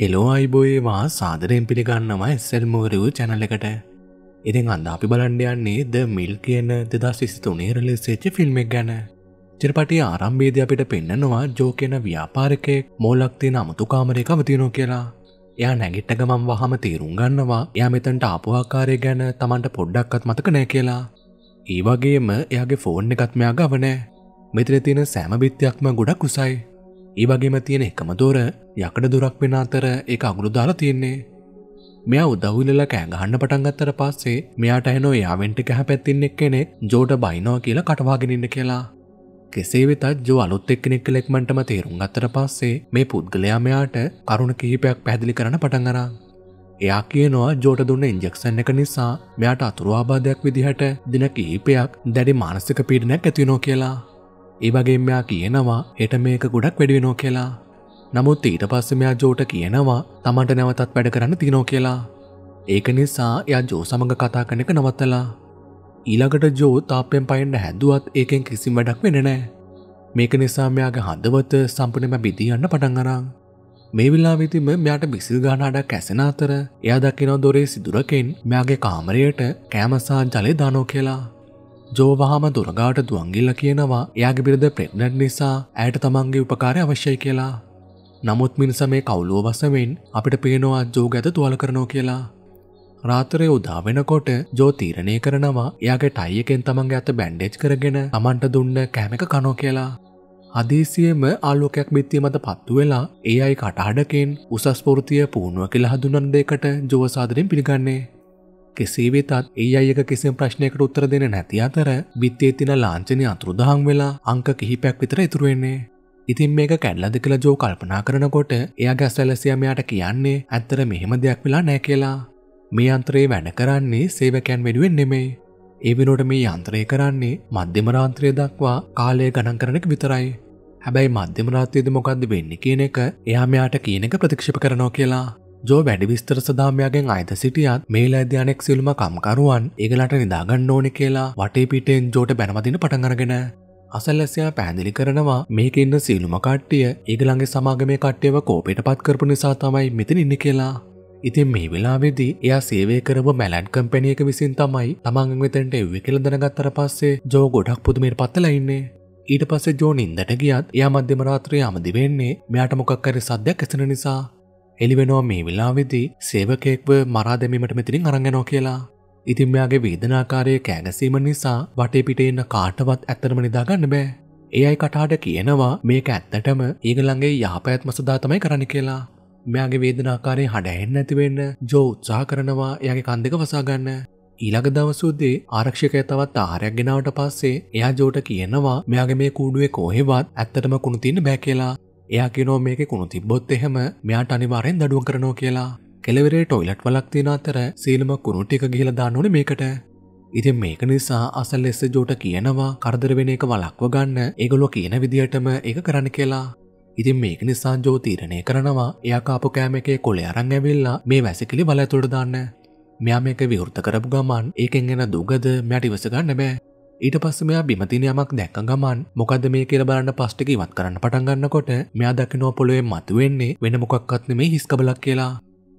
Hello අයිබෝයේවා සාදරයෙන් පිළිගන්නවා ඇස්සල් මෝරූ channel එකට ඉතින් අන්ද අපි බලන්න යන්නේ ද මිල් කියන දෙදස් විසිතුනේ රිලිස්සේච්ච ෆිල්ම් එක ගැන චිරපටි ආරම්භේද අපිට පෙන්නනවා ජෝ කියන ව්‍යාපාරකයෙක් මෝලක් තියෙන අමුතු කාමරයක අවතිනෝ කියලා එයා නැගිට්ට ගමන් වහම තේරුම් ගන්නවා එයා මෙතන්ට ආපු ආකාරය ගැන Tamanට පොඩ්ඩක්වත් මතක නෑ කියලා ඒ වගේම එයාගේ ෆෝන් එකත් මෙයා ගව නෑ මෙතන තියෙන සෑම බිත්තියක්ම ගොඩක් උසයි ඒ වගේම තියෙන එකම දෝර යකඩ දුරක් වෙන අතර ඒක අගුළු දාලා තියෙන්නේ. මෙයා උදව්විලලා කෑගහන්න පටන් ගත්තට පස්සේ මෙයාට ඇහෙනෝ යාවෙන්ට කැහපැත්තින් එක්කෙනෙක් ජෝට බයිනෝ කියලා කටවාගෙන ඉන්න කියලා. කෙසේ වෙතත් ජෝ අලුත් එක්කෙනෙක් කියලා එක්මන්ටම තේරුම් ගත්තට පස්සේ මේ පුද්ගලයා මෙයාට කරුණ කිහිපයක් පැහැදිලි කරන්න පටන් අරන්. එයා කියනවා ජෝට දුන්න ඉන්ජෙක්ෂන් එක නිසා මෙයාට අතුරු ආබාධයක් විදිහට දින කිහිපයක් දැඩි මානසික පීඩනයක් ඇති වෙනවා කියලා. ඒවගේම මෙයා කියනවා හෙට මේක ගොඩක් වැඩි වෙනෝ කියලා. නමුත් ඊට පස්සේ මෙයා ජෝට කියනවා තමන්ට නැවතත් වැඩ කරන්න තියනෝ කියලා. ඒක නිසා එයා ජෝ සමඟ කතා කරන එක නවත්තලා. ඊළඟට ජෝ තාප්පෙන් පයින්න හැදුවත් ඒකෙන් කිසිම වැඩක් වෙන්නේ නැහැ. මේක නිසා මෙයාගේ හදවත සම්පූර්ණයෙන්ම බිඳියන්න පටන් අරන්. මේ වෙලාවෙදිම මෙයාට මිසිල් ගාන අඩක් ඇසෙන අතර එයා දකිනවා දොරේ සිදුරකෙන් මෙයාගේ කාමරයට කෑම සහ ජලය දානෝ කියලා. ජෝවාහම දුරගාට දුවන්ගිල්ල කියනවා එයාගේ බිරිඳ ප්‍රෙග්නට් නිසා ඇයට තමන්ගේ උපකාරය අවශ්‍යයි කියලා. නමුත් මිනිස මේ කවුලුව වසමෙන් අපිට පේනවා ජෝ ගැත තුවල කරනෝ කියලා. රාතරය උදා වෙනකොට ජෝ තීරණය කරනවා එයාගේ ටයි එකෙන් තමන්ගේ ඇත බැන්්ඩේජ් කරගෙන අමන්ට දුන්න කෑමක කනෝ කියලා. අදේසියම ආලෝකයක් බිත්තිය මත පත්තු වෙලා ඒ අයි කටහඩකෙන් උසස්පෘතිය පුහුණුව කියලා හඳුනන් දෙකට ජෝසාදරින් පිළිගන්නේ කෙසේවෙතත් ඒ අයක කිසිම ප්‍රශ්නයකට උත්තර දෙන නැති අතර බිත්තේ තින ලාංචනය අතුරුදහන් වෙලා අංක කිහිපයක් විතර ඉතුරුවෙන්නේ. ඉතින් මේක කැඩලද කියලා ජෝ කල්පනා කරනකොට එයා ගැස්සැලසියා මෙයාට කියන්නේ ඇත්තර මෙහෙම දෙයක් වෙලා නෑ කියලා. මේ අන්තරේ වැඩ කරන්නේ සේවකයන් වෙනුවෙන් නෙමෙයි. ඒ වෙනුවට මේ යන්ත්‍රය කරන්නේ මධ්‍යමරාන්ත්‍රය දක්වා කාලය ගණන් කරනෙක් විතරයි. හැබැයි මධ්‍යමරාත්‍රයේද මොකක්ද වෙන්න කියන එක එයා මෙයාට කියන එක ප්‍රතික්ෂප කරනවා කියලා. ජෝ වැඩි විස්තර සදාමයාගෙන් අයිත සිටියත් මේල අධ්‍යානෙක් සිල්ම කම්කරුවන් ඒගලට නිදාගන්න ඕනි කියලා වටේ පිටෙන් ජෝට බැනවදින පටඟරගෙන අසල්ලැසයා පැහැදිලි කරනවා මේක ඉන්න සීලුම කට්ටිය ඒගලගේ සමාගමේ කට්ටියව කෝපිට පත් කරපු නිසා තමයි මෙතන ඉන්න කියලා. ඉතින් මේ වෙලාවේදී එයා සේවය කරපු මැලන් කම්පැනියක විසින් තමයි තමන් වෙතෙන්ට එව්වේ කියලා දැනගත්තට පස්සේ ජෝ ගොඩක් පුදුමයට පත්ලා ඉන්නේ. ඊට පස්සේ ජෝ නින්දට ගියත් එයා මධ්‍යම රාත්‍රියේ අවදි වෙන්නේ මෙයාට මොකක් හරි සද්දයක් ඇසෙන නිසා. එලිවෙනවා මේ විලාවිදී සේවකයෙක්ව මරා දැමීමට මෙතිරින් අරගෙනෝ කියලා. ඉතින් මෙයාගේ වේදනාකාරය කෑගැසීම නිසා වටේ පිට එන්න කාටවත් ඇත්තටම නිදාගන්න බෑ. ඒ අය කටහට කියනවා මේක ඇත්තටම ඊගළඟේ යහපැත්ම සදා තමයි කරන්න කියලා. මෙයාගේ වේදනාකාරය හඩැහෙන් නැතිවෙන්න ජෝ උත්සාහ කරනවා එයාගේ කන් දෙක වසාගන්න. ඊළඟ දවසුද්දේ ආරක්ෂකය තවත් ආරයක් ගෙනාවට පස්සේ එයා ජෝට කියනවා මෙයාගේ මේ කූඩුවේ කොහෙවත් ඇත්තටම කුණු තින්න බෑ කියලා. එයා කියනෝ මේක කුණු තිබ්බොත් එහෙම මෙයාට අනිවාරෙන් දඩුව කරනෝ කියලා කෙලවරේ ටොයිලට් වලක් තියෙන අතර සීලම කුණු ටික ගිහලා දාන්න ඕනේ මේකට. ඉතින් මේක නිසා අසල් එස්සජෝට කියනවා කරදර වෙන එක වලක්ව ගන්න ඒගොල්ලෝ කියන විදියටම ඒක කරන්න කියලා. ඉතින් මේක නිසා ජෝ තීරණය කරනවා එයා කාපු කෑම එකේ කොලේ අරන් ඇවිල්ලා මේ වැසිකිලි බල ඇතුළට දාන්න. මෙයා මේක විවෘත කරපු ගමන් ඒකෙන් එන දුගද මට ඉවස ගන්න බෑ. ඊට පස්ස මෙයා බිමතින යමක් දැක්ක ගමන් මොකද මේ කියල බලන්න පස්්ටික ඉවත් කරන්න පටන්ගන්නකොට මෙයා දකිනෝ පොළුවේ මතුවෙන්නේ වෙන මොකක්වත් මේ හිස්කබලක් කියලා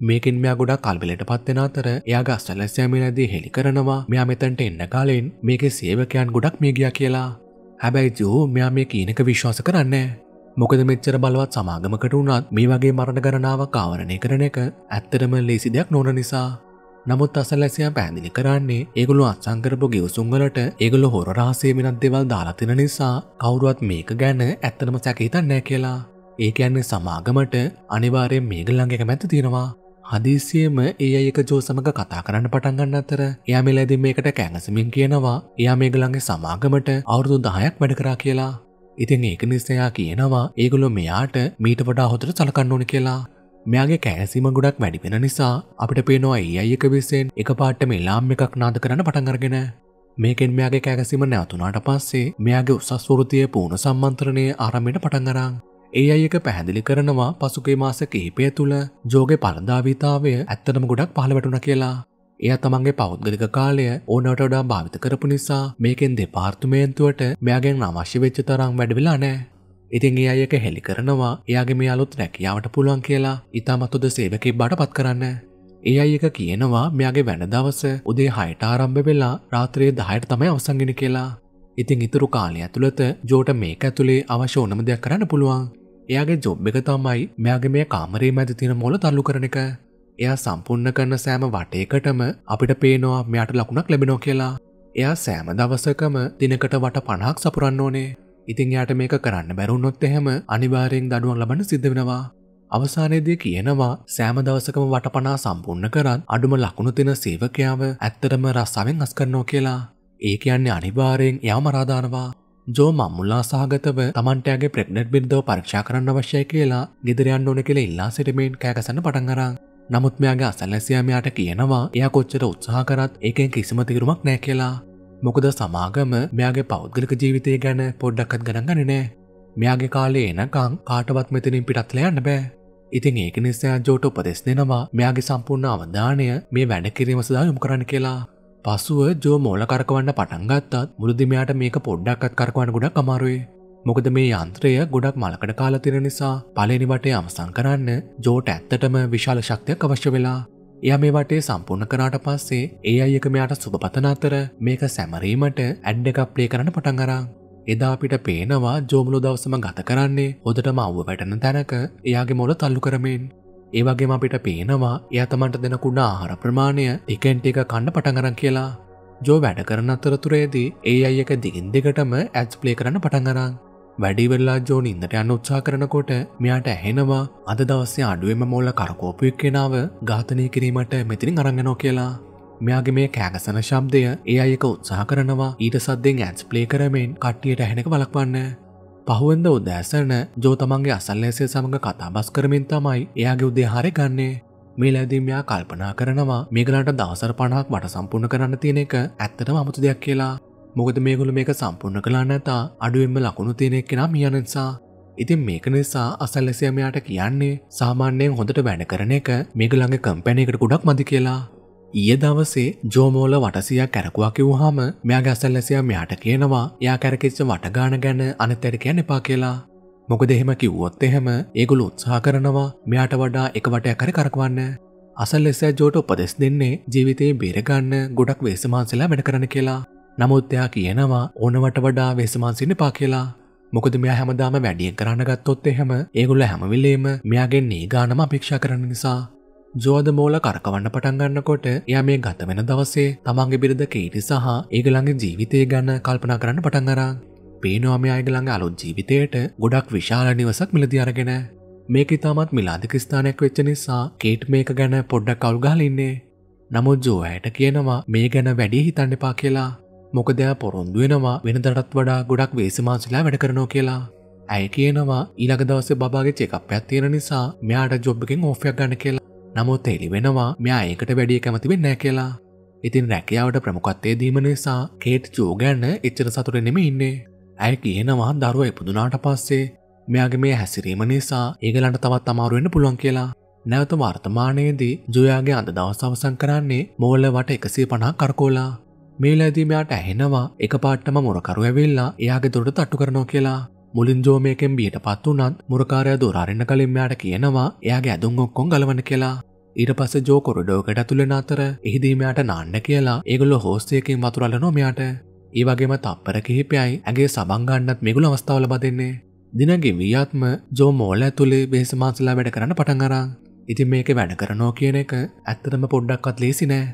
මේකින් මෙයා ගොඩා කල්බලට පත්වෙන අතර එයාගේ අස්ටලස්යමිලදී හෙළි කරනවා මෙයා මෙතැන්ට එන්න කාලෙන් මේකේ සේවකයන් ගොඩක් මේගිය කියලා. හැබැයි ජෝ මෙයා මේ කීනක විශ්වාස කරන්නේ. මොකද මෙච්චර බලවත් සමාගමකට වුණත් මේ වගේ මරණ ගණනාව කාවරණය කරන එක ඇත්තරම ලේසි දෙයක් නොන නිසා නමුත් අසල්ලැසියා පැදිලි කරන්නේ ඒගොලු අත්සංකරපු ගිවසුන්වලට ඒගොලු හොර රහසේ වෙනත් දෙවල් දාලතින නිසා කවුරුවත් මේක ගැන ඇත්තනම සැකහිතන්නෑ කියලා. ඒ කියන්නේ සමාගමට අනිවාරයෙන් මේගල්ලංගක මැත තියෙනවා. හදිසියම ඒ අයක ජෝ සමඟ කතා කරන්න පටන්ගන්න අතර එයා මෙලැදි මේකට කෑඟසමින් කියනවා එයා මේගලන්ගේ සමාගමට අවුරුදු දහයක් වැඩ කරා කියලා. ඉතින් ඒක නිස්සයා කියනවා ඒගොලො මෙයාට මීට වඩා හොතර සලකන්න ඕනි කියලා මෙයාගේ කෑසිම ගොඩක් වැඩිපෙන නිසා අපිට පේනවා ඒ අයි එක විස්සෙන් එක පාට්ට මේ ලාම් එකක් නාද කරන්න පටන්ගරගෙන මේකෙන් මෙයාගේ කෑගැසීම නැවතුනාට පස්සේ මෙයාගේ උසස්වෘතිය පූුණ සම්මන්ත්‍රණය ආරමයට පටන්ගරං. ඒ අයක පැහැදිලි කරනවා පසුගේ මාස කිහිපය තුළ ජෝගේ පලදාවිතාවය ඇත්තනම ගොඩක් පහළවැටුන කියලා. එය තමන්ගේ පෞද්ගලික කාලය ඕනට වඩා භාවිත කරපු නිසා මේකෙන් දෙපාර්තුමේන්තුවට මෙයාගෙන් අවශ්‍ය වෙච්ච තරම් වැඩවෙලා නෑ. ඉතින් ඒ අයක හෙළි කරනවා එයාගේ මේ අලුත් රැකියාවට පුළුවන් කියලා ඉතාමත්තුද සේවකෙ බඩපත් කරන්න. ඒ අය එක කියනවා මෙයාගේ වැන දවස උදේ හයට ආරම්භ වෙලා රාත්‍රයේ දහයට තමයි අවසංගෙන කියලා. ඉතින් ඉතුරු කාලය ඇතුළත ජෝට මේක ඇතුළේ අවශ්‍ය ඕනම දෙයක් කරන්න පුළුවන්. එයාගේ ජොබ් එක තමයි මෙයාගේ මේ කාමරේ මැද තියෙන මොල තල්ලු කරන එක. එයා සම්පූර්ණ කරන සෑම වටේකටම අපිට පේනවා මෙයාට ලකුණක් ලැබෙනවා කියලා. එයා සෑම දවසකම දිනකට වට පණහක් සපුරන්න ඕනේ. ඉතින් යාට මේක කරන්න බැරුණොත් එහෙම අනිවාරයෙන් දඩුවන් ලබන සිද්ධ වෙනවා. අවසානයේදී කියනවා සෑම දවසකම වටපනා සම්පූර්ණ කරත් අඩුම ලකුණු තින සේවකයාව ඇත්තටම රස්සාවෙන් අස් කරනවා කියලා. ඒ කියන්නේ අනිවාරයෙන් යාම රාදානවා. ජෝ මම්මුල්ලා සහගතව තමන්ටයාගේ ප්‍රෙක්්නට් බිරිදව පරක්ෂා කරන්න අවශ්‍යය කියලා ගෙදරයන්න ඕන කෙළ ඉල්ලා සිටමෙන් කෑකසන්න පටන්ගරන් නමුත් මෙයාගේ අසල්ලැසියාමයාට කියනවා එය කොච්චර උත්සාහ කරත් ඒකෙන් කිසිම තිරුමක් නෑ කියලා මොකද සමාගම මෙයාගේ පෞද්ගලික ජීවිතය ගැන පොඩ්ඩක්කත් ගණගන්න නෑ. මෙයාගේ කාලේ එනකං කාටවත් මෙතනින් පිටත්ලයන්න බෑ. ඉතින් ඒක නිසා ජෝට උපදෙස් දෙනවා මෙයාගේ සම්පූර්ණ අවධානය මේ වැඩ කිරීම සදා යොමු කරන්න කියලා. පසුව ජෝ මෝල කරකවන්න පටන්ගත්තත් මුළුදිමයාට මේක පොඩ්ඩක්ත් කරකවන්න ගොඩක් අමාරුවේ. මොකද මේ යන්ත්‍රය ගොඩක් මලකට කාලතිර නිසා පලනිවට අමසං කරන්න ජෝට ඇත්තටම විශාල ශක්තියක් අවශ්‍ය වෙලා එය මේ වටේ සම්පූර්ණ කරාට පස්සේ ඒ අයක මෙයාට සුභපතන අතර මේක සැමරීමට ඇඩ් එකක් ප්ලේ කරන්න පටන් අරා. එදා අපිට පේනවා ජෝමුලු දවසම ගත කරන්නේ හොදටම අව්ව වැටන තැනක එයාගේ මොල තල්ලු කරමින්. ඒවගේම අපිට පේනවා එයා තමන්ට දෙනකුඩ ආහාර ප්‍රමාණය ටිකෙන්ට එක කණ්ඩ පටඟරන් කියලා. ජෝ වැඩ කරන අතරතුරේදී ඒ අයක දිගින් දෙකටම ඇත්ස් ප්ලේ කරන්න පටඟරන්. වැඩිවෙල්ලා ජෝනි ඉඳට යන්න උත්සා කරනකොට මෙයාට ඇහෙනවා අද දවස්සේ අඩුවෙම මෝල්ල කරකෝපයක් කෙනාව ඝාතනය කිරීමට මෙතිරින් අරංගනෝ කියලා. මෙයාගේ මේ කෑගසන ශබ්දය ඒ අයක උත්සාහ කරනවා ඊට සද්දෙන් ඇත්ස් ප්ලේ කරමෙන් කට්ටියට ඇහෙනක වලක්වන්න. පහුවෙන්ද උදෑසන ජෝ තමන්ගේ අසල්ලේසය සමඟ කතාබස් කරමින් තමයි එයාගේ උදේහාරය ගන්නේ. මේ ලැදීමයා කල්පනා කරනවා මේගලට දවසර පණක් මට සම්පූර්ණ කරන්න තියෙන එක ඇත්තට අමුතු දෙයක් කියලා මොකද මේගොල මේක සම්පූර්ණ කලා නැතා අඩුවෙන්ම ලකුණු තියෙනෙක් කෙනා මිය නිසා. ඉතින් මේක නිසා අසල්ලැසියමයාට කියන්නේ සාමාන්‍යයෙන් හොඳට වැඩ කරන එක මේක ළඟ කම්පැනයකට ගොඩක් මදි කියලා. ඊය දවසේ ජෝමෝල වටසිය කැරකුවා කිව්හාම මෙයාගේ අසල්ලැසිය මෙයාට කියනවා යා කැරකිච්ච වටගාන ගැන අනතැර කියන්න එපා කියලා. මොකද එහෙම කිව්වොත් එහෙම ඒගොල උත්සාහ කරනවා මෙයාට වඩා එක වටය කර කරකවන්න. අසල් එසෑ ජෝට උපදෙස් දෙන්නේ ජීවිතයේ බේරගන්න ගොඩක් වේසමාන්සලා වැඩ කරන කියලා. නමුත් එයා කියනවා ඕනවට වඩා වෙසමන්සින්න පා කියලා. මොකද මෙයා හැමදාම වැඩියෙන් කරන්න ගත්තොත් එහෙම ඒගොල්ල හැමවිලේම මෙයාගෙන් ඒ ගානම අපේක්ෂා කරන නිසා. ජෝද මෝල කරකවන්න පටන් ගන්නකොට එයා මේ ගත වෙන දවසේ තමන්ගේ බිරිඳ කීටි සහ ඒගොල්ලන්ගේ ජීවිතය ගැන කල්පනා කරන්න පටන් අරන් පේනවා මේ අයගොල්ලන්ගේ අලුත් ජීවිතයට ගොඩක් විශාල නිවසක් මිලදී අරගෙන මේක ඉතාමත් මිලාදික ස්ථානයක් වෙච්ච නිසා කේට් මේක ගැන පොඩ්ඩක් අවුල් ගහලා ඉන්නේ. නමුත් ජෝ ඇයට කියනවා මේ ගැන වැඩි හිතන්න එපා කියලා. මොකදයා පොරොන්දු වෙනවා වෙනදටත් වඩා ගොඩක් වේසමාන්සිලා වැඩ කරනෝ කියලා. ඇය කියනවා ඊළඟ දවසේ බබාගේ චෙකප්පයක් තියෙන නිසා මෙයාට ජොබ් එකෙන් ඕෆ් එකක් ගන්න කියලා. නමුත් එළි වෙනවා මෙයා ඒකට වැඩිය කැමති වෙන්නේ නැහැ කියලා. ඉතින් රැකියාවට ප්‍රමුඛත්වයේ දීම නිසා කේට් ජෝ ගැන එච්චර සතුට නෙමෙයි ඉන්නේ. ඇය කියනවා දරුවා ඉපදුනාට පස්සේ මෙයාගේ මේ හැසිරීම නිසා ඒගලන්ට තවත් අමාරු වෙන්න පුළුවන් කියලා. නැවත වර්තමානයේදී ජෝයාගේ අද දවස් අවසන් කරන්නේ මෝල වට 150 කරකෝලා. මේලෑදීමයාට ඇහෙනවා එක පාට්ටම මොරකරු ඇවෙල්ලා එයාගේ දොට තට්ටු කරනවා කියලා මුලින් ජෝමයකෙන් බියට පත් වනත් මුරකාරය දොරරන්න කලින් මෙයාට කියනවා එයාගේ ඇදුම් ඔක්කොන් ගලවන කියලා ඊට පස ජෝ කොරඩෝකට තුළෙන අතර එහිදීමයාට නාන්න කියලා ඒගොල්ලො හෝස්තයකින් වතුරල නොමයාට ඒවගේම තප්පර කිහිපයයි ඇගේ සබංගන්නත් මෙගුල අවස්ථාවල බදෙන්නේ. දිනගේ වියත්ම ජෝ මෝල ඇතුළේ බේසමාසලා වැඩ කරන පටන්ගරා. ඉතින් මේක වැඩ කරනෝ කියන එක ඇත්තරම පොඩ්ඩක්වත් ලේසිනෑ.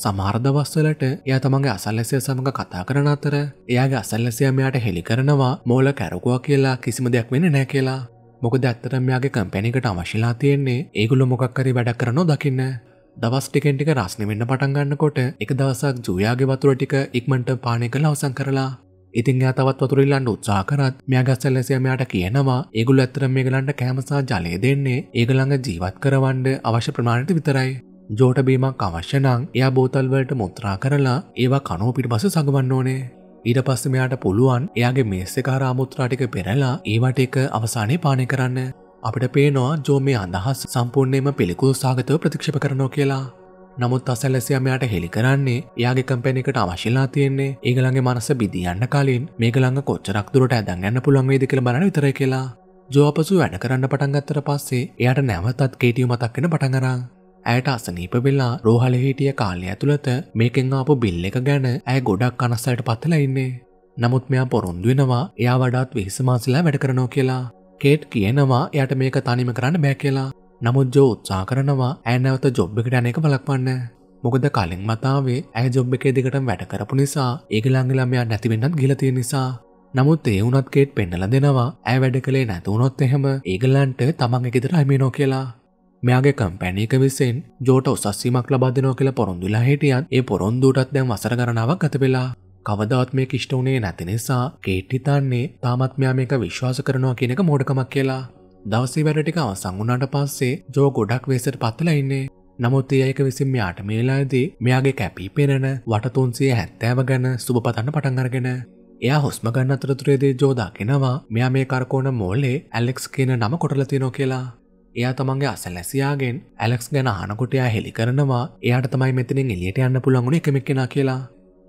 සමාර්ධවස්වලට එය තමන්ගේ අසල්ලසය සමඟ කතා කරන අතර එයාගේ අසල්ලසය මෙයාට හෙළි කරනවා මෝල කැරකුවා කියලා කිසිම දෙයක් වෙන නෑ කියලා මොකද ඇත්තටම මෙයාගේ කම්පැනිකට අවශිලා තියෙන්නේ ඒගොල්ලො මොකක්කරි වැඩක් කරනො දකින්න දවස් ටිකෙන් ටික රස්න වෙන්න පටන් ගන්නකොට එක දවසක් ජුයාගේ වතුර ටික ඉක්මන්ට පානය කළ අවසන් කරලා ඉතින් එයා තවත් වතුරිල්ලන්න උත්සාහ කරත් මෙයා ගස්සල්ලැසිය මෙයාට කියනවා ඒගොල්ලෝ ඇත්තටම මේගලන්ට කැමසා ජලය දෙන්නේ ඒගොල්ලන්ගේ ජීවත් කරවන්න අවශ්‍ය ප්‍රමාණයට විතරයි ජෝටබීමක් අවශ්‍යනං එයා බෝතල්වලට මුත්‍රා කරලා ඒවා කනෝ පිට බස සගවන්න ඕනේ ඊට පස්ස මෙයාට පුළුවන් එයාගේ මේස්සෙ කාරාමුත්‍රාටික පෙරලා ඒවට එක අවසානය පානය කරන්න අපිට පේනවා ජෝ මේ අඳහස් සම්පූර්ණයම පිළිකුල් සාගතව ප්‍රතික්ෂප කරනෝ කියලා නමුත් අසැල්ලසියමයාට හෙළි කරන්නේ යාගේ කම්පැනිකට අවශිලා තියෙන්නේ ඒගළන්ගේ මනස බිදියන්න කලින් මේගළඟ කොච්චරක් දුරට ඇදන් යන්න පුළුවන්වේද කියල බලන විතර කියලා ජෝපසු වැඩ කරන්න පටන්ගත්තර පස්සේ එයට නැවතත් කේටිය මතක්කෙන පටඟරා ඇයට අසනීප වෙලා රෝහල හිටිය කාලය ඇතුළත මේකෙන් ආපු බිල් එක ගැන ඇය ගොඩක් අනස්සයට පතලා ඉන්නේ. නමුත් මෙයා පොරොන්දු වෙනවා එයා වඩාත් වෙහෙසමාසිලා වැඩ කරනෝ කියලා. කේට් කියනවා එයට මේක තනිම කරන්න බෑ කියලා. නමුත් ජෝ උත්සා කරනවා ඇය නැවත ජොබ් එකට යන එක බලක්වන්න. මොකද කලින් මතාවේ ඇය ජොබ් එකේ දිගටම වැඩ කරපු නිසා ඒගලංගලමයා නැතිවෙන්නත් ගිලතිය නිසා නමුත් ඒ වුනත් කේට් පෙන්නල දෙනවා ඇ වැඩ කළේ නැතුවනොත් එහෙම ඒගලන්ට තමන් එකෙදර අමිනෝ කියලා මෙයාගේ කම්පැනයක විසෙන් ජෝට උසස්සීමක් ලබා දෙනවා කියලා පොරොන්දුලා හිටියත් ඒ පොරොන්දුටත් දැන් වසර ගණනාවක් ගත වෙලා කවදවත් මේක ඉෂ්ට වුණේ නැති නිසා කේට්ටිතන්නේ තාමත් මෙයා මේක විශ්වාස කරනවා කියනක මෝඩකමක් කියලා. දවසේ වැඩටික අවසන් වුණාට පස්සේ ජෝ ගොඩක් වෙසට පත්තලා ඉන්නේ. නමුත් ඒක විසින් මෙයාට මේලාදී මෙයාගේ කැපී පෙනෙන වටතුන්සිය හැත්තෑව ගැන සුබපතන්න පටන් අරගෙන එයා හොස්ම ගන්න අතරතුරේදී ජෝදා කෙනවා මෙයා මේ කරකෝන මෝල්ලේ ඇලෙක්ස් කියන නම කොටල තියනෝ කියලා එයා තමන්ගේ අසැලැසියාගෙන් ඇලෙක්ස් ගැන හනකොටයා හෙළි කරනවා එයාට තමයි මෙතනින් එලියට යන්න පුළන්ගුණ එකමෙක් කෙන කියලා.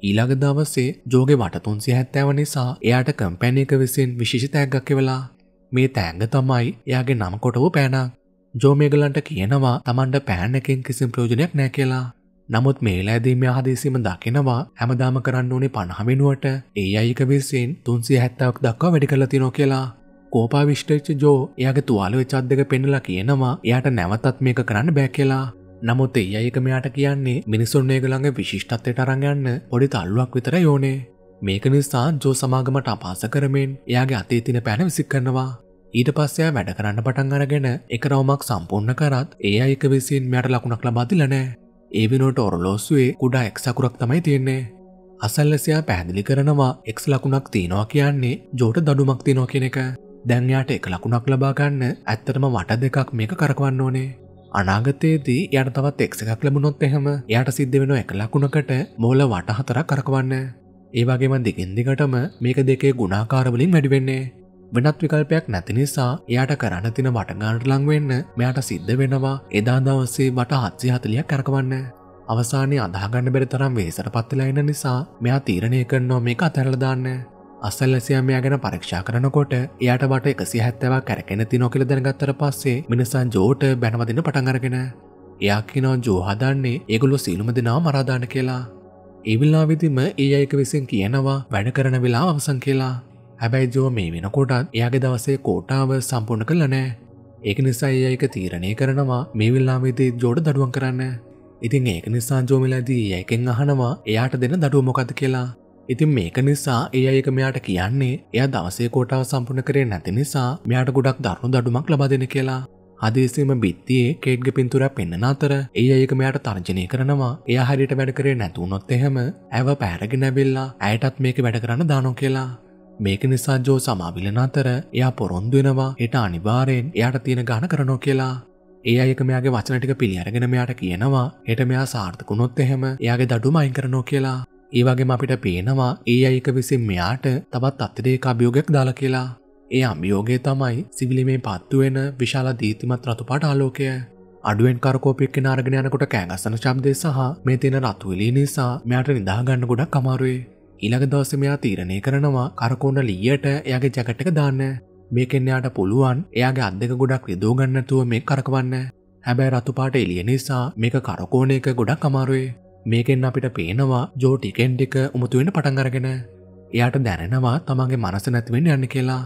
ඊළඟ දවස්සේ ජෝගේ වටතුන්සි හැත්තෑව නිසා එයාට කම්පැනයක විසින් විශිෂි තෑගක් වෙලා මේ තෑංග තමයි එයාගේ නමකොටව පෑනක්. ජෝමේගලන්ට කියනවා තමන්ට පෑන්නකින් කිසිම් ප්‍රෝජනයක් නෑ කියලා. නමුත් මේලෑදීම හදේසිම දකිනවා හැමදාම කරන්න ඕනේ පණහමිනුවට ඒ අයික විසින් තුන්සිය හැත්තාවක් දක්වා වැඩි කළ තිනෝ කියලා කෝපාවිශ්ටච්ච ජෝ එයාගේ තුවාල වෙච්චත් දෙක පෙන්නලා කියනවා එයාට නැවතත් මේක කරන්න බෑ කියලා නමුත් ඒ අයක මෙයාට කියන්නේ මිනිසුන් ඒගළඟ විශිෂ්ටත්වයට අරගන්න පොඩි තල්ලුවක් විතර යෝනේ. මේක නිසා ජෝ සමාගමට අපාස කරමෙන් එයාගේ අතේ තින පැන විසික් කරනවා. ඊට පස්සයා වැඩ කරන්න පටන් අරගෙන එක රවමක් සම්පූර්ණ කරත් ඒ අයක විසින් මයට ලකුණක් ලබාදිලනෑ. ඒ වෙනෝට ඔරලෝස්ුවේ කුඩා එක් සකුරක් තමයි තියෙන්නේ. අසල්ලසයා පැහැදිලි කරනවා එක්ස් ලකුණක් තියනවා කියන්නේ ජෝට දඩුමක් තිනෝ කෙනෙක. දැන්යාට එක ලකුණක් ලබාගන්න ඇත්තටම වට දෙකක් මේක කරකවන්න ඕනේ. අනාගතයේදී යට තවත් එක් එකක් ලැබුණොත් එහෙම යට සිද්ධ වෙන එක ලකුණකට මෝල වට හතරක් කරකවන්න. ඒවාගේම දිගින්දිකටම මේක දෙකේ ගුණාකාරවලින් වැඩිවෙන්නේ. වෙනත් විකල්පයක් නැති නිසා එයාට කරන්න තින වටගානට ලංවෙන්න මෙයාට සිද්ධ වෙනවා එදා දවස්සේ බට හත්සි හතලියක් කරකවන්න. අවසානය අදාගන්න බෙර තරම් වේසට පත්තිලයින නිසා මෙයා තීරණය කරනෝ මේ අතැරලදාන්න. අසල්ලසියමයා ගැන පරක්ෂා කරනකොට එයාට වට එකසි හැත්තවක් කැරකෙන තිනොකිල දැනගත්තර පස්සේ මිනිසන් ජෝට බැනවදින පටන්ගරගෙන එයාකිනෝ ජෝ හදන්නේ ඒගොලො සීලුම දෙනා මරාධාන කියලා. ඒවිල්ලා විදිම ඒ අයක විසින් කියනවා වැඩ කරන වෙලා අවසන් කියලා. හැබැයි ජෝ මේ වෙනකොටත් එයාගේ දවසේ කෝටාව සම්පූර්ණ කළ නෑ. ඒක නිසා ඒ අයක තීරණය කරනවා මේ විල්ලාවිදී ජෝඩ දඩුවන් කරන්න. ඉතින් ඒක නිසා ජෝමිලදී ඒකෙන් අහනවා එයාට දෙන දඩුව මොකද කියලා. ඉතින් මේක නිසා ඒ අයක මෙයාට කියන්නේ එය දවසේ කෝටාව සම්පුර්ණ කරේ නැති නිසා මෙයාට ගොඩක් දරුණු දඩුමක් ලබා දෙන කියලා. හදේසිම බිත්තියේ කේඩ්ග පින්තුර පෙන්න්න අතර ඒ අයක මෙයාට තර්ජනය කරනවා එය හරියට වැඩ කරේ නැතුවනොත් එහෙම ඇව පැරගෙනැවිල්ලා ඇයටත් මේක වැඩ කරන්න දානො කියලා. මේක නිසා ජෝ සමාවිලන අතර එයා පොරොන්දුවෙනවා එට අනිවාරයෙන් එයාට තියෙන ගාන කරනෝ කියලා. ඒ අයක මෙයාගේ වචනටික පිළි අරගෙන මෙයාට කියනවා හෙට මෙයා සාර්ථකුණොත් එහෙම එයාගේ දඩුම අයින් කරනෝ කියලා. ඒවගේම අපිට පේනවා ඒ අයක විසින් මෙයාට තවත් අත්තිරේක අභියෝගයක් දාලා කියලා. ඒ අභියෝගය තමයි සිවිලිමේ පත්තුවෙන විශාල දීතිමත් රතුපාට ආලෝකය. අඩුවෙන් කරකෝපික් නාර්ගෙන යනකොට කෑගසන ශබ්දය සහ මේ තියෙන රතුවෙලි නිසා මෙයාට නිදාගන්න ගොඩක් අමාරුවේ. ඉළඟ දවසමයා තීරණය කරනවා කරකෝන්න ලියට එයාගේ ජැකට්ටක දාන්න. මේකෙන්යාට පුළුවන් එයාගේ අත් දෙක ගොඩක් විදෝගන්නතුව මේ කරකවන්න. හැබැයි රතුපාට එලිය නිසා මේක කරකෝන එක ගොඩක් අමාරුවේ. මේකෙන් අපිට පේනවා ජෝ ටිකෙන්්ටික උමුතුවෙන පටන්ගරගෙන එයාට දැනෙනවා තමන්ගේ මනස නැතිවෙන් යන්න කියලා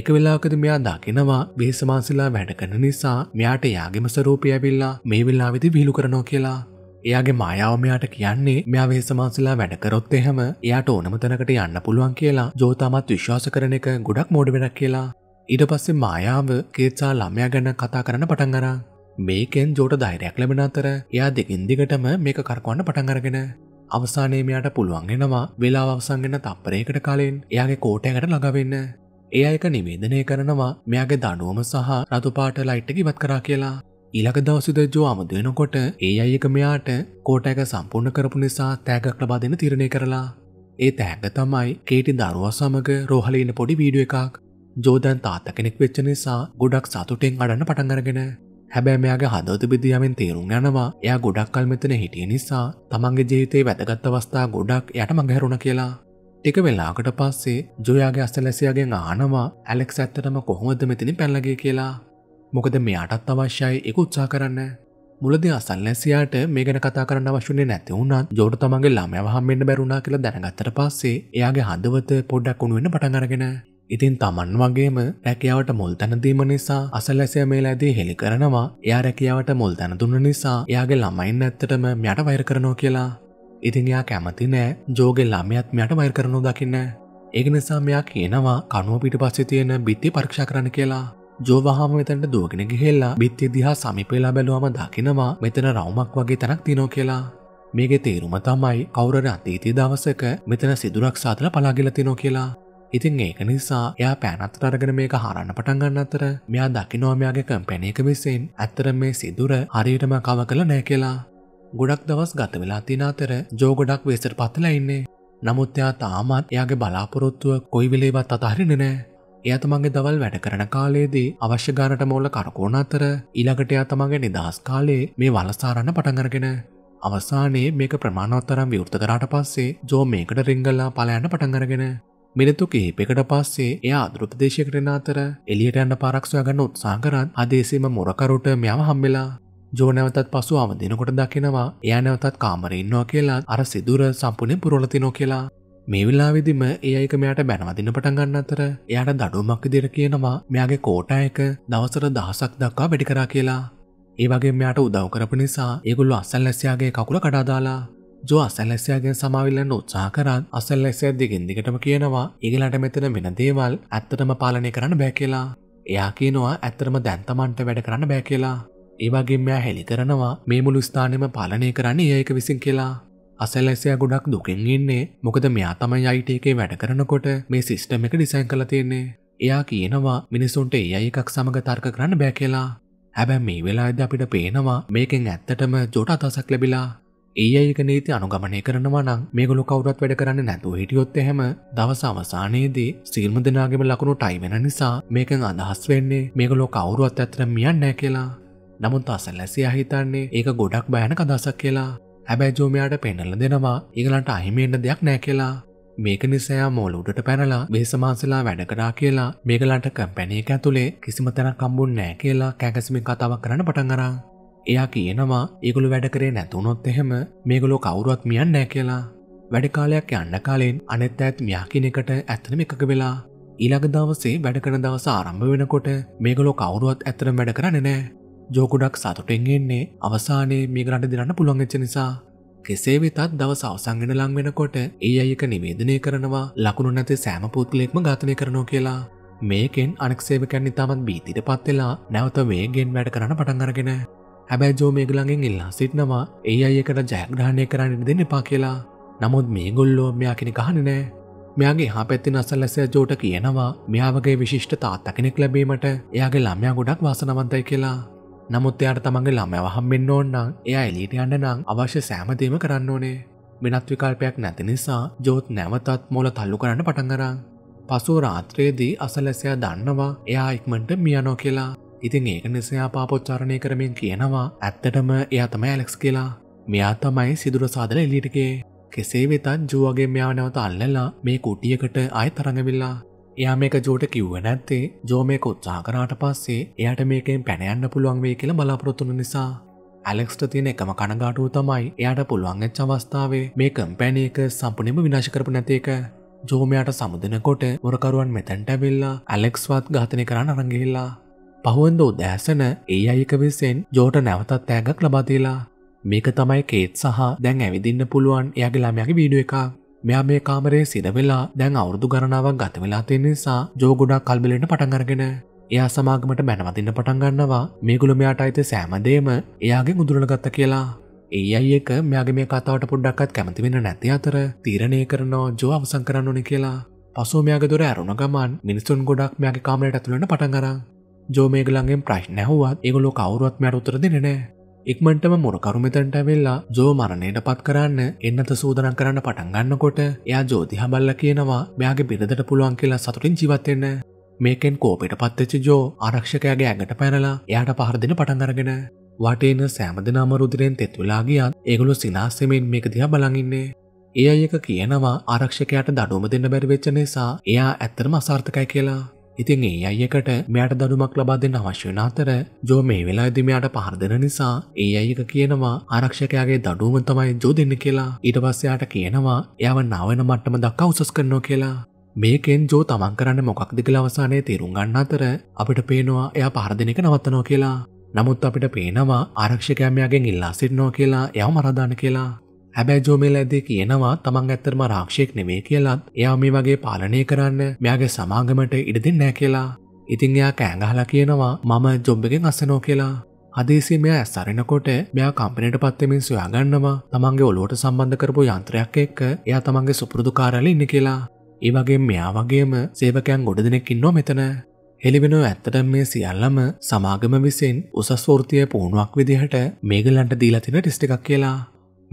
එක වෙලාකද මෙයා දකිනවා බේසමාන්සිලා වැඩ කරන නිසා මෙයාට යාගෙම සරූපයවිල්ලා මේ වෙල්ලා විදි විහිලු කරනෝ කියලා එයාගේ මායාව මෙයාට කියන්නේ මෙයා වේසමාන්සිලා වැඩකරොත් එහෙම එයාට ඕනමතනකට යන්න පුළුවන් කියලා ජෝතමත් විශ්වාස කරන එක ගොඩක් මෝඩ වෙනක් කියලා ඉඩ පස්සේ මායාව කේත්සා ළමයා ගැන කතා කරන පටන්ගරා මේකෙන් ජෝට දෛරයක් ලැබෙන අතර එයා දෙකින් දිගටම මේක කරකොන්න පටන්ගරගෙන අවසානේමයට පුළුවන්ගෙනවා වෙලා අවසන්ගෙන තප්පරේකට කලින් එයාගේ කෝටයකට ළඟවෙන්න එය එක නිවේදනය කරනවා මෙයාගේ දනුවම සහ රතුපාට ලයිට්ටක ඉවත් කරා කියලා ඉලක දවසිද ජෝ අමදයනකොට ඒ අයක මෙයාට කෝටඇක සම්පූර්ණ කරපු නිසා තෑගක් ලබා දෙන තිරණය කරලා. ඒ තෑග තමයි කේටි දරුවා සමග රෝහලඉන්න පොඩි වීඩුව එකක් ජෝදන් තාත්ත කෙනෙක් වෙච්ච නිසා ගොඩක් සතුටෙන් අඩන්න පටන්ගරගෙන හැබැ මෙයාගේ හදවතබිදියමෙන් තේරුම් යනවා එයා ගොඩක් කල් මෙතන හිටිය නිසා තමන්ගේ ජීවිතේ වැදගත් අවස්ථා ගොඩක් යට මඟහැරුණ කියලා. ටික වෙලාකට පස්සේ ජොයාගේ අස්සලැසියාගෙන් ආනවා ඇලෙක්ස් ඇත්තටම කොහොමද මෙතනි පැල්ලගේ කියලා. මොකද මෙයාටත් අවශ්‍යයි එක උත්සා කරන්න. මුලද අසල්ලැසියාට මේ ගැන කතා කරන්න අවශ්‍යුනේ නැති වුණත් ජෝඩ තමන්ගේ ළමයවහම්ෙන්න්න බැරුණා කියලා දැනගත්තට පස්සේ එයාගේ හදවත පොඩ්ඩක් වුණුවෙන පටගරගෙන ඉතින් තමන් වගේම රැකියාවට මුල් තැනදීම නිසා අසලැසය මේලෑදී හෙළි කරනවා එයා රැකියාවට මුල් තැනදුන්න නිසා එයාගේ ළමයින් ඇත්තටම මයට වෛර කරනෝ කියලා. ඉතින් එයා කැමති නෑ ජෝගේ ළමයත් මයට වෛර කරනු දකින්න. ඒක නිසා මෙයා කියනවා කනුව පිට පස්සේ තියෙන බිත්ති පරීක්ෂා කරන්න කියලා. ජෝවහම මෙතැට දුවගෙන ගිහෙල්ලා බිත්ති දිහා සමිපෙලා බැලුවම දකිනවා මෙතන රවමක් වගේ තැනක් තිනෝ කියලා. මේගේ තේරුම තමයි කවුරර අතීති දවසක මෙතන සිදුරක් සාතල පලාගිලතිනෝ කියලා ඉතින් ඒක නිසා එයා පෑන අතට අරගෙන මේක හරන්න පටන් ගන්න අතර මෙයා දකිනවා මෙයාගේ කම්පැනි එක විසින් ඇත්තට මේ සිදුර හරියටම කව කළ නැහැ කියලා. ගොඩක් දවස් ගත වෙලා තියෙන අතර ජෝ ගොඩක් වෙහෙසට පත්ලා ඉන්නේ. නමුත් එයා තාමත් එයාගේ බලාපොරොත්තුව කොයි වෙලේවත් අතහරින්නේ නැහැ. එයා තමන්ගේ දවල් වැඩ කරන කාලයේදී අවශ්‍ය ගානට මෝල කරකෝන අතර ඊළඟට එයා තමන්ගේ නිදහස් කාලේ මේ වලසාරන්න පටන් අරගෙන අවසානයේ මේක ප්‍රමාණවත් තරම් විවෘත කරාට පස්සේ ජෝ මේකට රිංගල්ලා පලයන්න පටන් අරගෙන මිනිත්තු කිහිපයකට පස්සේ එයා අතුරු ප්‍රදේශයකට එන අතර එළියට යන්න පාරක් සොයාගන්න උත්සාහ කරන් අදේසෙම මුරකරුට මෙයව හම්බෙලා ජෝ නැවතත් පසු අවදිනකොට දකිනවා එයා නැවතත් කාමරේ ඉන්නවා කියලා අර සිදුර සම්පූර්ණයෙන් පුරවලා තිනෝ කියලා මේ වෙලාවේදීම එයා එක මෙයාට බැනවදින පටන් ගන්න අතර එයාට දඩුවමක් විදියට කියනවා මෙයාගේ කෝටා එක දවසට දහසක් දක්වා වැඩි කරා කියලා ඒ වගේ මෙයාට උදව් කරපු නිසා ඒගොල්ලෝ අසල්වැසියාගේ කකුල කඩා දාලා ජෝ අසැල්ලැසියා ගැන සමාවිල්ලන්න උත්සාහ කරත් අසැල්ලැසිය දිගින් දිගටම කියනවා ඉගලට මෙතන වෙන දේවල් ඇත්තටම පාලනය කරන්න බෑ කියලා. එයා කියනවා ඇත්තරම දැන්තමන්ට වැඩ කරන්න බෑ කියලා. ඒවාගේ මෙයා හෙළි කරනවා මේ මුළු ස්ථානම පාලනය කරන්නේ ඒක විසින් කියලා. අසැල්ලැසිය ගොඩක් දුකින් ඉන්නේ මොකද මෙයා තමයි අයිට එකේ වැඩ කරනකොට මේ සිස්ටම් එක ඩිසයින් කළ තියෙන්නේ. එයා කියනවා මිනිසුන්ට ඒ අය එකක් සමඟ තර්ක කරන්න බෑ කියලා. හැබැ මේ වෙලාද අපිට පේනවා මේකෙන් ඇත්තටම ජොට අතසක් ලැබිලා ඒ අයක නීති අනුගමනය කරනවා නම් මේගොලු කවුරත් වැඩ කරන්න නැතුව හිටියොත් එහෙම දවස අවසානයේදී සිල්ම දෙනාගෙම ලකුණු ටයි වෙන නිසා මේකෙන් අදහස් වෙන්නේ මේගොලෝ කවුරුවත් ඇත්තට මියන්නේ නැහැ කියලා. නමුත් අසල්ැසියා හිතන්නේ ඒක ගොඩක් භයානක අදහසක් කියලා. හැබැයි ජෝමයාට පෙන්නලා දෙනවා ඒගලන්ට අහිමි වෙන්න දෙයක් නැහැ කියලා. මේක නිසයා මෝල උඩට පැනලා බේසමාන්සලා වැඩ කරා කියලා මේගලන්ට කම්පැනි එක ඇතුලේ කිසිම තැනක් හම්බුන්නේ නැහැ කියලා කැකසමින් කතාවක් කරන්න පටන් අරන්. එයා කියනවා ඒගොළු වැඩ කරේ නැතුනොත් එහෙම මේගොලෝ කවුරුවත් මියන් නෑ කියලා. වැඩ කාලයක් යන්න කාලෙන් අනෙත් ඇත් මියා කෙනෙකුට ඇත්තටම එකක වෙලා ඊළඟ දවසේ වැඩ කරන දවස ආරම්භ වෙනකොට මේගොලෝ කවුරුවත් ඇත්තටම වැඩ කරන්නේ නෑ. ජෝකුඩක් සතුටෙන් එන්නේ අවසානයේ මේක රට දිනන්න පුළුවන් වෙච්ච නිසා. කෙසේ වෙතත් දවස අවසංගෙන ලං වෙනකොට ඒ අයක නිවේදනය කරනවා ලකුණු නැති සෑම පුද්ගලෙක්ම ඝාතනය කරනවා කියලා. මේකෙන් අනෙක් සේවකයන් ඉතාමත් බීතිට පත්වෙලා නැවත වේගෙන් වැඩ කරන පටන් අරගෙන හැබැජෝ මේගලඟෙන් ඉල්ලා සිටනවා ඒ අයකට ජයග්‍රහණය කරන්න දෙන්න පා කියලා නමුත් මේ ගොල්ලෝ මෙයා කෙනෙ කහනනෑ මෙයාගේ හා පැත්ති නසල් ලැස ජෝට කියනවා මෙයාාවගේ විශිෂ්ට තාත්ත කෙනෙක් ලැබීමට එයාගේ ළමයා ගොඩක් වාසනවන්තයි කියලා. නමුත් එයාට තමන්ගේ ළමය වහම් වෙන්න ඕන්න එයා එලීට යන්න නම් අවශ්‍ය සෑමදීම කරන්න ඕනේ. වෙනත් විකල්පයක් නැති නිසා ජෝත් නැවතත් මෝල තල්ලු කරන්න පටන්ගරා. පසු රාත්‍රයේදී අසලැසයා දන්නවා එයා ඉක්මට මියනෝ කියලා ඉතින් ඒක නිසයා පාපොච්චාරණය කරමින් කියනවා ඇත්තටම එයා තම ඇලෙක්ස් කියලා මෙයා තමයි සිදුර සාදල එලිටිගේ කෙසේ වෙතන් ජුවගේ මෙයා නැවත අල්ලලා මේ කුටියකට අය තරඟවිල්ලා එයා මේක ජෝට කිව්ව නැත්තේ ජෝ මේක උත්සා කරාට පස්සේ එයට මේකෙන් පැනයන්න පුළුවන් වේ කියලා බලාපොරොත්තුන නිසා ඇලෙක්ස්ට තියෙන එකම කණගාටුව තමයි එයට පුළුවන්ගච්ච අවස්ථාවේ මේ කම්පැන එක සම්පනිම විනාශ කරපු නැතික ජෝමයාට සමුදනකොට මොරකරුවන් මෙතැන්ට ඇවිල්ලා ඇලෙක්ස්වත් ඝාතනය කරන්න අරගිහිල්ලා පහුවන්ද උදෑසන ඒ අයක විස්සෙන් ජෝට නැවතත් තෑගක් ලබාදීලා. මේක තමයි කේත් සහ දැන් ඇවිදින්න පුළුවන් එයාගේ ළමයගේ වීඩුව එක. මෙයා මේ කාමරේ සිරවෙලා දැන් අවුරදු ගණනාවක් ගතවෙලා තියෙන නිසා ජෝගොඩක් කල්බලට පටන්ගරගෙන. එයා සමාගමට බැනවතින්න පටන්ගන්නවා මේගුල මෙයාට අයිත සෑමදේම එයාගේ මුදුරලගත්ත කියලා. ඒ අයිඒක මෙයාගේ මේ කතාවට පුඩ්ඩක්කත් කැමතිවෙන නැති අතර තීරණය කරනවා ජෝ අවසං කරන්න ඕනෙ කියලා. පසුමයාගේ දොර ඇරුණ ගමන් මිනිස්සුන් ගොඩක් මෙයාගේ කාමරයට ඇතුළට පටන්ගරා. ජෝමේගලන්ගේ ප්‍රශ්න ඇහුවත් ඒගොලො කවරුවත් මැට උතර දෙනෑ ඉක්මටම මොරකරුමතන්ට වෙල්ලා ජෝ මරණයට පත් කරන්න එන්නත සූදනන් කරන්න පටන්ගන්නකොට එයා ජෝති හබල්ල කියනවා මෙයාගේ බිරිඳට පුළුවන් කියලා සතුටින් ජීවත්වෙන්න මේකෙන් කෝපෙට පත්තච්චි ජෝ ආරක්ෂකයාගේ ඇඟට පැනලා එයාට පහරදින පටන්ගරගෙන වටේන සෑමදනාම රුදිරෙන් තෙත්තුලාගියත් ඒගොලු සිනාස්සමෙන් මේක දිහා බලඟින්නේ ඒ අයක කියනවා ආරක්ෂකයට දඩුවම දෙන්න බැරිවෙච්ච නිසා එයා ඇත්තරම අසාර්ථකයි කියලා ඉතින් ඒ අයකට මෙයාට දඩුමක් ලබා දෙන්න අවශ්‍ය වෙන අතර ජෝ මේ වෙලාවේදී මෙයාට පහර දෙන නිසා ඒ අයක කියනවා ආරක්ෂකයාගේ දඩුවම තමයි ජෝ දෙන්න කියලා. ඊට පස්සේ යාට කියනවා එයාව නවන මට්ටම දක්වා උසස් කරනවා කියලා. මේකෙන් ජෝ තමන් කරන්න මොකක්ද කියලා අවසානයේ තේරුම් ගන්න අතර අපිට පේනවා එයා පහර දෙන එක නවත්තනවා කියලා. නමුත් අපිට පේනවා ආරක්ෂකයා මෙයාගෙන් ඉල්ලා සිටිනවා කියලා එයා මරා දාන කියලා. හැබැයි ජෝමේලඇදේ කියනවා තමන් ඇත්තරම රාක්ෂයෙක් නෙමේ කියලත් එයා මේ වගේ පාලනය කරන්න මෙයාගේ සමාගමට ඉඩදින්න නෑ කියලා. ඉතින් එයා කෑඟහලා කියනවා මම ජොම්බගෙන් අස්සනෝ කියලා. අදේසේ මෙයා ඇස්සරෙනකොට මෙයා කම්පනයට පත්තමින් සොයාගන්නවා තමන්ගේ ඔලුවට සම්බන්ධ කරපු යන්ත්‍රයක් එක්ක එයා තමන්ගේ සුපුරුදුකාරල ඉන්න කියලා. ඒවගේ මෙයා වගේම සේවකයන් ගොඩ දෙනෙක් ඉන්නෝ මෙතන. හෙළිබෙනෝ ඇත්තට මේ සියල්ලම සමාගම විසින් උසස්වෘතිය පුහුණුවක් විදිහට මේගලන්ට දීලතින ටිස්ටිකක් කියලා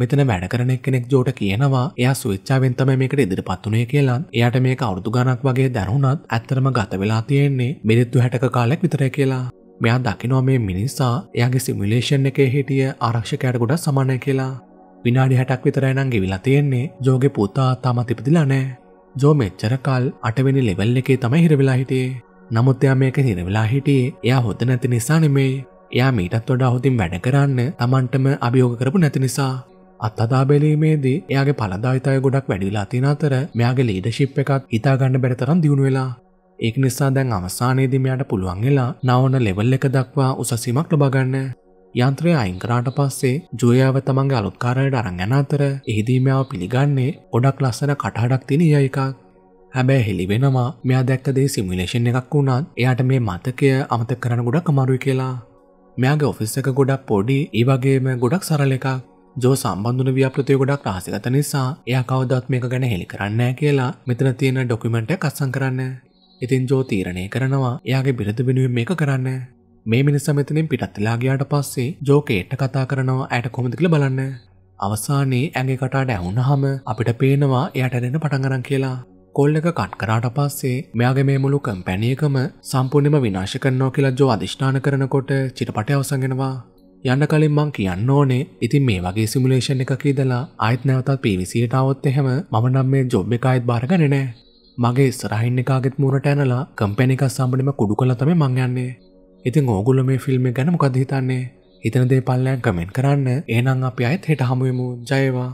මෙතන වැඩ කරන එක්කෙනෙක් ජෝට කියනවා එයා ස්විච්චාවෙන් තමයි මේකට ඉදිරිපත් උනේ කියලා. එයාට මේක අවුරුදු ගණක් වගේ දැනුණත් ඇත්තටම ගත වෙලා තියෙන්නේ මිනිත්තු 60ක කාලයක් විතරයි කියලා. මෙයා දකිනවා මේ මිනිසා එයාගේ සිමියුලේෂන් එකේ හිටිය ආරක්ෂකයාට ගොඩක් සමානයි කියලා. විනාඩි 60ක් විතරයි නම් ගෙවිලා තියෙන්නේ. ජෝගේ පුතා තාමත් ඉපදිලා නැහැ. ජෝ මෙච්චර කල් 8 වෙනි ලෙවල් එකේ තමයි හිර වෙලා හිටියේ. නමුත් එයා මේක හිර වෙලා හිටියේ එයා හොද නැති නිසා නෙමෙයි. එයා මීටත් වඩා හොදින් වැඩ කරන්න Tamanටම අභියෝග කරපු නැති නිසා. අත්තදා බැලීමේදී එයාගේ පලදාවිතය ගොඩක් වැඩිලා තින අතර මෙයාගේ ලීඩශිප් එකත් හිතාගන්න බැරතරම් දියුණු වෙලා ඒක නිසා දැන් අවසානයේදීමයට පුළුවන්ගලා නවන ලෙවල් එක දක්වා උසසීමක් ලබාගන්න යන්ත්‍රය අයිංකරාට පස්සේ ජෝයාව තමන්ගේ අලුත්කාරයට අරංගැන අතර එහිදීමාව පිළිගන්නේ ගොඩක් ලස්සන කටහඩක් තින ය එකක් හැබැ හෙළිවෙනවා මෙයා දැක්කදේ සිමිලේෂන් එකක් වුණත් එයට මේ මතකය අමත කරන ගොඩක් අමරුයි කියලා මෙයාගේ ඔෆිස් එක ගොඩක් පොඩි ඒවගේම ගොඩක් සරල එකක් ජෝ සම්බන්ධන ව්‍යාපෘතිය ගොඩක් ආසිගත නිසා එයා කවදත් මේක ගැන හෙළි කරන්නෑ කියලා මෙතන තියෙන ඩොක්කමෙන්ට කස්සන් කරන්න. ඉතින් ජෝ තීරණය කරනවා එයාගේ බිරධ වෙනුවෙන් මේක කරන්න. මේ මිනිස්ස මෙතනින් පිටත්තිලාගයාට පස්සේ ජෝකේට්ට කතා කරනවා ඇයට කොමදිකල බලන්න. අවසානයේ ඇගේ කටාට ඇහුුණහම අපිට පේනවා එයට දෙන්න පටගරන් කියලා. කොල් එක කට් කරාට පස්සේ මෙයාගේ මේ මුළු කම්පැනියකම සම්පූර්ණම විනාශ කරනෝ කියලා ජෝ අධිෂ්ඨාන කරනකොට චිටපට අවසගෙනවා යන්න කලින් මං කියන්න ඕනේ ඉතින් මේ වගේ සිමුලේෂන් එක කීදලා ආයත් නැවතත් පිවිසියට આવොත් එහෙම මම නම් මේ ජොබ් එක ආයෙත් බාරගන්නේ නැහැ. මගේ ඉස්සරහින් එකාගෙත් මූණට ඇනලා කම්පැනි එකක් සම්බන්ධෙම කුඩු කළා තමයි මං යන්නේ. ඉතින් ඕගොල්ලෝ මේ ෆිල්ම් එක ගැන මොකද හිතන්නේ? හිතන දේ පල්ලයන් කමෙන්ට් කරන්න. එහෙනම් අපි ආයෙත් හෙට හමු වෙමු. ජය වේවා.